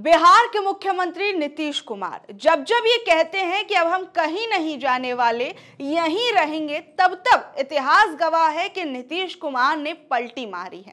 बिहार के मुख्यमंत्री नीतीश कुमार जब जब ये कहते हैं कि अब हम कहीं नहीं जाने वाले यहीं रहेंगे तब तब इतिहास गवाह है कि नीतीश कुमार ने पलटी मारी है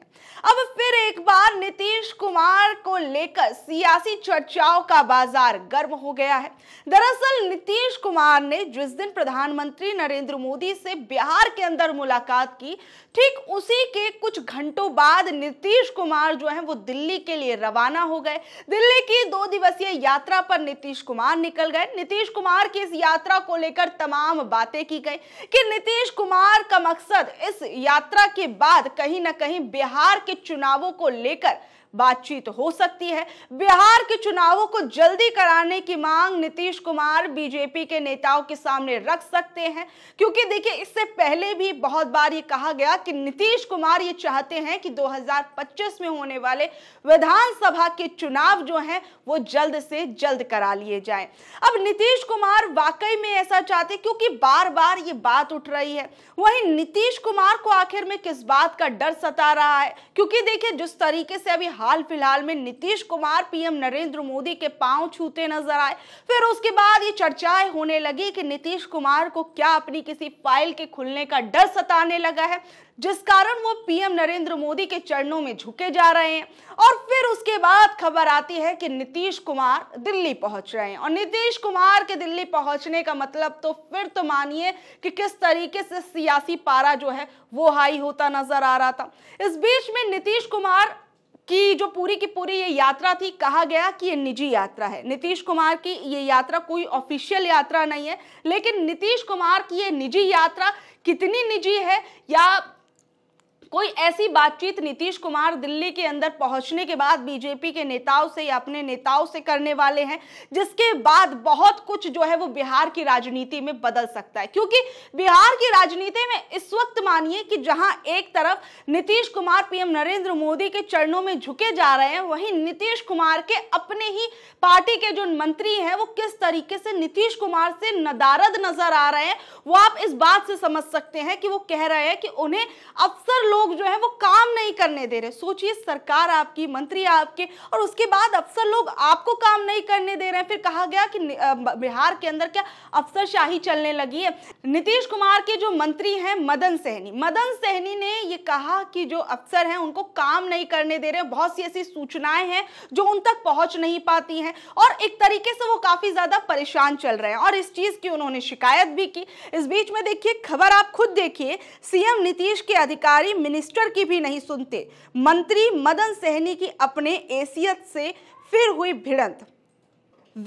अब फिर एक बार नीतीश कुमार को लेकर सियासी चर्चाओं का बाजार गर्म हो गया है दरअसल नीतीश कुमार ने जिस दिन प्रधानमंत्री नरेंद्र मोदी से बिहार के अंदर मुलाकात की ठीक उसी के कुछ घंटों बाद नीतीश कुमार जो है वो दिल्ली के लिए रवाना हो गए दिल्ली दिल्ली की दो दिवसीय यात्रा पर नीतीश कुमार निकल गए नीतीश कुमार की इस यात्रा को लेकर तमाम बातें की गई कि नीतीश कुमार का मकसद इस यात्रा के बाद कहीं ना कहीं बिहार के चुनावों को लेकर बातचीत हो सकती है बिहार के चुनावों को जल्दी कराने की मांग नीतीश कुमार बीजेपी के नेताओं के सामने रख सकते हैं क्योंकि देखिए इससे पहले भी बहुत बार ये कहा गया कि नीतीश कुमार ये चाहते हैं कि 2025 में होने वाले विधानसभा के चुनाव जो हैं वो जल्द से जल्द करा लिए जाए अब नीतीश कुमार वाकई में ऐसा चाहते क्योंकि बार बार ये बात उठ रही है वही नीतीश कुमार को आखिर में किस बात का डर सता रहा है क्योंकि देखिए जिस तरीके से अभी हाल फिलहाल में नीतीश कुमार पीएम नरेंद्र मोदी के पांव छूते नजर आए फिर उसके बाद ये चर्चाएं होने लगी कि नीतीश कुमार को क्या अपनी किसी फाइल के खुलने का डर सताने लगा है जिस कारण वो पीएम नरेंद्र मोदी के चरणों में झुके जा रहे हैं और फिर उसके बाद खबर आती है कि नीतीश कुमार दिल्ली पहुंच रहे हैं और नीतीश कुमार के दिल्ली पहुंचने का मतलब तो फिर तो मानिए कि किस तरीके से सियासी पारा जो है वो हाई होता नजर आ रहा था इस बीच में नीतीश कुमार कि जो पूरी की पूरी ये यात्रा थी कहा गया कि ये निजी यात्रा है नीतीश कुमार की ये यात्रा कोई ऑफिशियल यात्रा नहीं है लेकिन नीतीश कुमार की ये निजी यात्रा कितनी निजी है या कोई ऐसी बातचीत नीतीश कुमार दिल्ली के अंदर पहुंचने के बाद बीजेपी के नेताओं से या अपने नेताओं से करने वाले हैं जिसके बाद बहुत कुछ जो है वो बिहार की राजनीति में बदल सकता है क्योंकि बिहार की राजनीति में इस वक्त मानिए कि जहां एक तरफ नीतीश कुमार पीएम नरेंद्र मोदी के चरणों में झुके जा रहे हैं वहीं नीतीश कुमार के अपने ही पार्टी के जो मंत्री हैं वो किस तरीके से नीतीश कुमार से नदारद नजर आ रहे हैं वो आप इस बात से समझ सकते हैं कि वो कह रहे हैं कि उन्हें अक्सर लोग लोग जो है वो काम नहीं करने दे रहे सोचिए सरकार आपकी मंत्री आपके और उसके बाद अफसर लोग आपको काम नहीं करने दे रहे हैं फिर कहा गया कि बिहार के अंदर क्या शाही चलने लगी है नीतीश कुमार के जो मंत्री हैं मदन सहनी मदन सहनी ने ये कहा कि जो अफसर हैं उनको काम नहीं करने दे रहे बहुत सी ऐसी सूचनाएं हैं जो उन तक पहुंच नहीं पाती हैं और एक तरीके से वो काफी ज्यादा परेशान चल रहे हैं और इस चीज की उन्होंने शिकायत भी की इस बीच में देखिए खबर आप खुद देखिए सीएम नीतीश के अधिकारी मिनिस्टर की भी नहीं सुनते मंत्री मदन सहनी की अपने एसियत से फिर हुई भिड़ंत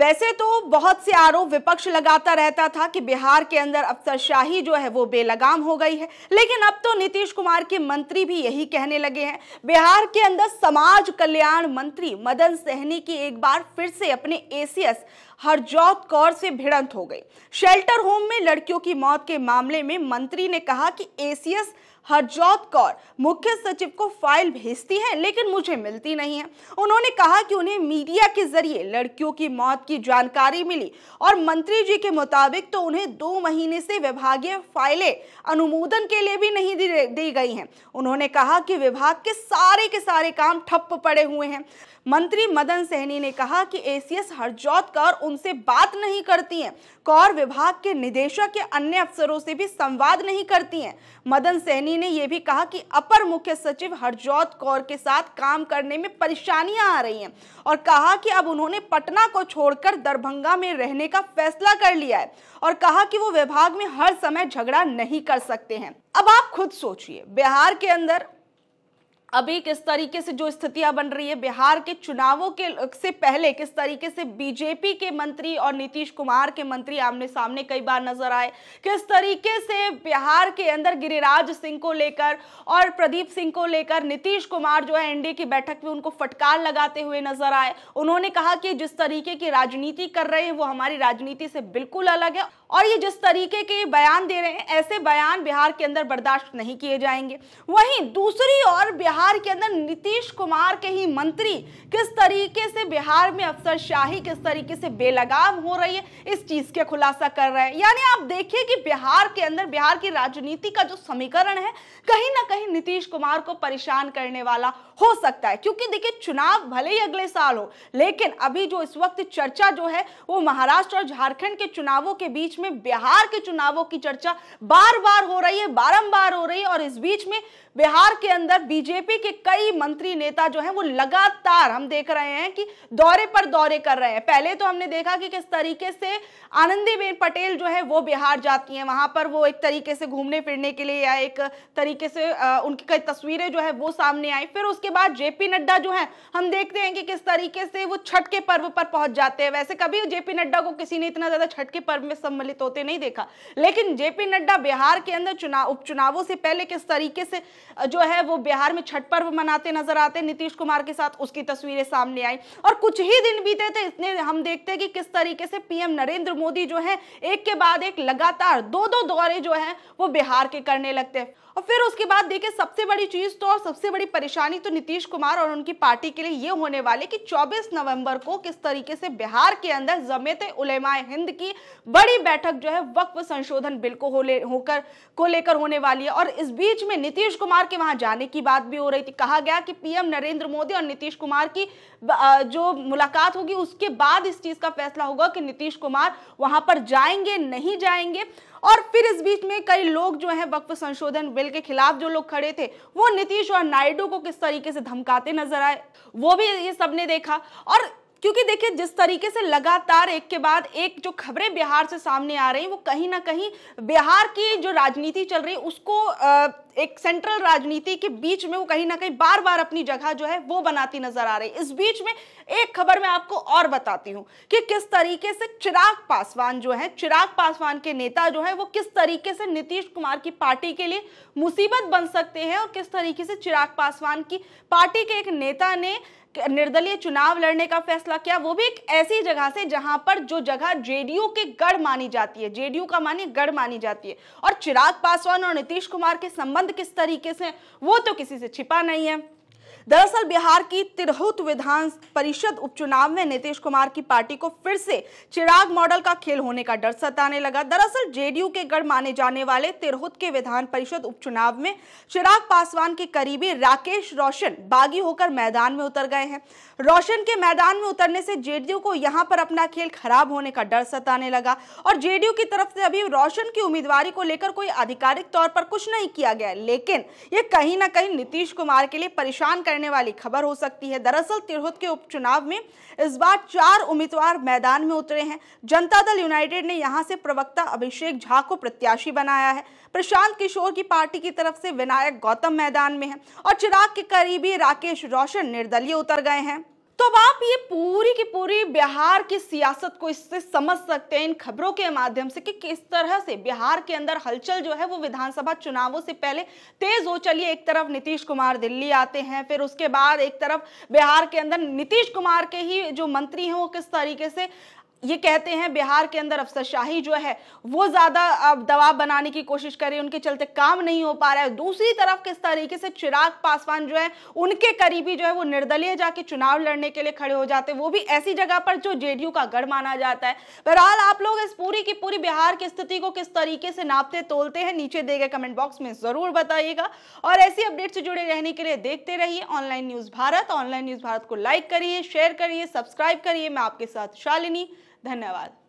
वैसे तो बहुत से आरोप विपक्ष लगाता रहता था कि बिहार के अंदर अफसरशाही जो है वो बेलगाम हो गई है लेकिन अब तो नीतीश कुमार के मंत्री भी यही कहने लगे हैं बिहार के अंदर समाज कल्याण मंत्री मदन सहनी की एक बार फिर से अपने एसीएस हरजोत कौर से भिड़ंत हो गई शेल्टर होम में लड़कियों की मौत के मामले में मंत्री ने कहा कि एसीएस हरजोत कौर मुख्य सचिव को फाइल भेजती है लेकिन मुझे मिलती नहीं है उन्होंने कहा कि उन्हें मीडिया के जरिए लड़कियों की मौत की जानकारी मिली और मंत्री जी के मुताबिक तो उन्हें दो महीने से विभागीय फाइलें अनुमोदन के लिए भी नहीं दी गई हैं उन्होंने कहा कि विभाग के सारे के सारे काम ठप्प पड़े हुए हैं मंत्री मदन सहनी ने कहा कि एसीएस हरजोत कौर उनसे बात नहीं करती हैं कौर विभाग के निदेशक के अन्य अफसरों से भी संवाद नहीं करती हैं मदन सहनी ने यह भी कहा कि अपर मुख्य सचिव हरजोत कौर के साथ काम करने में परेशानियां आ रही हैं और कहा कि अब उन्होंने पटना को छोड़कर दरभंगा में रहने का फैसला कर लिया है और कहा कि वो विभाग में हर समय झगड़ा नहीं कर सकते हैं अब आप खुद सोचिए बिहार के अंदर अभी किस तरीके से जो स्थितियां बन रही है बिहार के चुनावों के से पहले किस तरीके से बीजेपी के मंत्री और नीतीश कुमार के मंत्री आमने सामने कई बार नजर आए किस तरीके से बिहार के अंदर गिरिराज सिंह को लेकर और प्रदीप सिंह को लेकर नीतीश कुमार जो है एनडीए की बैठक में उनको फटकार लगाते हुए नजर आए उन्होंने कहा कि जिस तरीके की राजनीति कर रहे हैं वो हमारी राजनीति से बिल्कुल अलग है और ये जिस तरीके के बयान दे रहे हैं ऐसे बयान बिहार के अंदर बर्दाश्त नहीं किए जाएंगे वहीं दूसरी ओर बिहार के अंदर नीतीश कुमार के ही मंत्री किस तरीके से बिहार में अफसरशाही किस तरीके से बेलगाम हो रही है इस चीज के खुलासा कर रहे हैं यानी आप देखिए कि बिहार के अंदर बिहार की राजनीति का जो समीकरण है कहीं ना कहीं नीतीश कुमार को परेशान करने वाला हो सकता है क्योंकि देखिए चुनाव भले ही अगले साल हो लेकिन अभी जो इस वक्त चर्चा जो है वो महाराष्ट्र और झारखंड के चुनावों के बीच में में बिहार के चुनावों की चर्चा बार बार हो रही है बारंबार हो रही है और इस बीच में बिहार के अंदर बीजेपी के कई मंत्री नेता जो हैं वो लगातार हम देख रहे हैं कि दौरे पर दौरे कर रहे हैं पहले तो हमने देखा कि किस तरीके से आनंदीबेन पटेल जो है वो बिहार जाती हैं वहां पर वो एक तरीके से घूमने फिरने के लिए या एक तरीके से उनकी कई तस्वीरें जो है वो सामने आई फिर उसके बाद जेपी नड्डा जो है हम देखते हैं कि किस तरीके से वो छठ के पर्व पर पहुंच जाते हैं वैसे कभी जेपी नड्डा को किसी ने इतना ज्यादा छठ के पर्व में सम्मिलित पीड़ित होते नहीं देखा लेकिन जेपी नड्डा बिहार के अंदर चुनाव उपचुनावों से पहले किस तरीके से जो है वो बिहार में छठ पर्व मनाते नजर आते नीतीश कुमार के साथ उसकी तस्वीरें सामने आई और कुछ ही दिन बीते थे इतने हम देखते कि किस तरीके से पीएम नरेंद्र मोदी जो है एक के बाद एक लगातार दो दो दौरे जो है वो बिहार के करने लगते हैं और फिर उसके बाद देखिए सबसे बड़ी चीज तो और सबसे बड़ी परेशानी तो नीतीश कुमार और उनकी पार्टी के लिए ये होने वाले कि 24 नवंबर को किस तरीके से बिहार के अंदर जमेत उलेमा हिंद की बड़ी बैठक जो है वक्फ संशोधन बिल को होले होकर को लेकर होने वाली है और इस बीच में नीतीश कुमार के वहां जाने की बात भी हो रही थी कहा गया कि पीएम नरेंद्र मोदी और नीतीश कुमार की जो मुलाकात होगी उसके बाद इस चीज का फैसला होगा कि नीतीश कुमार वहां पर जाएंगे नहीं जाएंगे और फिर इस बीच में कई लोग जो हैं वक्फ संशोधन बिल के खिलाफ जो लोग खड़े थे वो नीतीश और नायडू को किस तरीके से धमकाते नजर आए वो भी ये सबने देखा और क्योंकि देखिए जिस तरीके से लगातार एक के बाद एक जो खबरें बिहार से सामने आ रही वो कहीं ना कहीं बिहार की जो राजनीति चल रही उसको एक सेंट्रल राजनीति के बीच में वो कहीं ना कहीं बार बार अपनी जगह जो है वो बनाती नजर आ रही इस बीच में एक खबर मैं आपको और बताती हूँ कि किस तरीके से चिराग पासवान जो है चिराग पासवान के नेता जो है वो किस तरीके से नीतीश कुमार की पार्टी के लिए मुसीबत बन सकते हैं और किस तरीके से चिराग पासवान की पार्टी के एक नेता ने निर्दलीय चुनाव लड़ने का फैसला किया वो भी एक ऐसी जगह से जहां पर जो जगह जेडीयू के गढ़ मानी जाती है जेडीयू का माने गढ़ मानी जाती है और चिराग पासवान और नीतीश कुमार के संबंध किस तरीके से वो तो किसी से छिपा नहीं है दरअसल बिहार की तिरहुत विधान परिषद उपचुनाव में नीतीश कुमार की पार्टी को फिर से चिराग मॉडल का खेल होने का डर सताने लगा दरअसल जेडीयू के गढ़ माने जाने वाले तिरहुत के विधान परिषद उपचुनाव में चिराग पासवान के करीबी राकेश रोशन बागी होकर मैदान में उतर गए हैं रोशन के मैदान में उतरने से जेडीयू को यहां पर अपना खेल खराब होने का डर सताने लगा और जेडीयू की तरफ से अभी रोशन की उम्मीदवारी को लेकर कोई आधिकारिक तौर पर कुछ नहीं किया गया लेकिन यह कहीं ना कहीं नीतीश कुमार के लिए परेशान कर करने वाली खबर हो सकती है दरअसल तिरहुत के उपचुनाव में इस बार चार उम्मीदवार मैदान में उतरे हैं जनता दल यूनाइटेड ने यहां से प्रवक्ता अभिषेक झा को प्रत्याशी बनाया है प्रशांत किशोर की पार्टी की तरफ से विनायक गौतम मैदान में है और चिराग के करीबी राकेश रोशन निर्दलीय उतर गए हैं तो अब आप ये पूरी की पूरी बिहार की सियासत को इससे समझ सकते हैं इन खबरों के माध्यम से कि किस तरह से बिहार के अंदर हलचल जो है वो विधानसभा चुनावों से पहले तेज हो चली एक तरफ नीतीश कुमार दिल्ली आते हैं फिर उसके बाद एक तरफ बिहार के अंदर नीतीश कुमार के ही जो मंत्री हैं वो किस तरीके से ये कहते हैं बिहार के अंदर अफसरशाही जो है वो ज़्यादा दबाव बनाने की कोशिश कर रही है उनके चलते काम नहीं हो पा रहा है दूसरी तरफ किस तरीके से चिराग पासवान जो है उनके करीबी जो है वो निर्दलीय जाके चुनाव लड़ने के लिए खड़े हो जाते हैं वो भी ऐसी जगह पर जो जेडीयू का गढ़ माना जाता है बहरहाल आप लोग इस पूरी की पूरी बिहार की स्थिति को किस तरीके से नापते तोलते हैं नीचे दे गए कमेंट बॉक्स में ज़रूर बताइएगा और ऐसी अपडेट से जुड़े रहने के लिए देखते रहिए online news Bharat online news Bharat को लाइक करिए शेयर करिए सब्सक्राइब करिए मैं आपके साथ शालिनी धन्यवाद